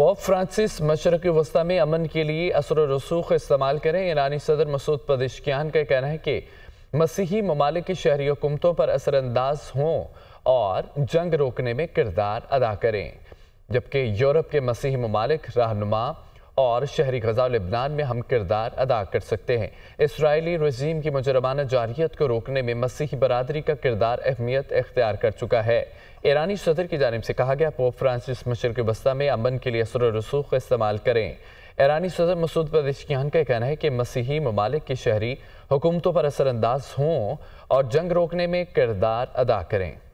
pop Francis Mashrak वस्ती में अमन के लिए असर रसूख इस्तेमाल करें ईरानी सदर मसूद पदिशकियान का कहना है कि मसीही ममालिक की शहरी हुकूमतों पर असरअंदाज हों और जंग रोकने में किरदार अदा करें जबकि यूरोप के मसीही ममालिक रहनुमा और शहरी गजा लिबनान में हम किरदार अदा कर सकते हैं इसराइली रजीम की मुजरमाना जारियत को रोकने में मसीह बरदरी का किरदार अहमियत अख्तियार कर चुका है ईरानी सदर की जानब से कहा गया पोप फ्रांसिस मशरक वस्ता में अमन के लिए असर रसूख इस्तेमाल करें ईरानी सदर मसूद पदेशकियान का कहना है कि मसीही ममालिक की शहरी हुकूमतों पर असरानंदाज हों और जंग रोकने में किरदार अदा करें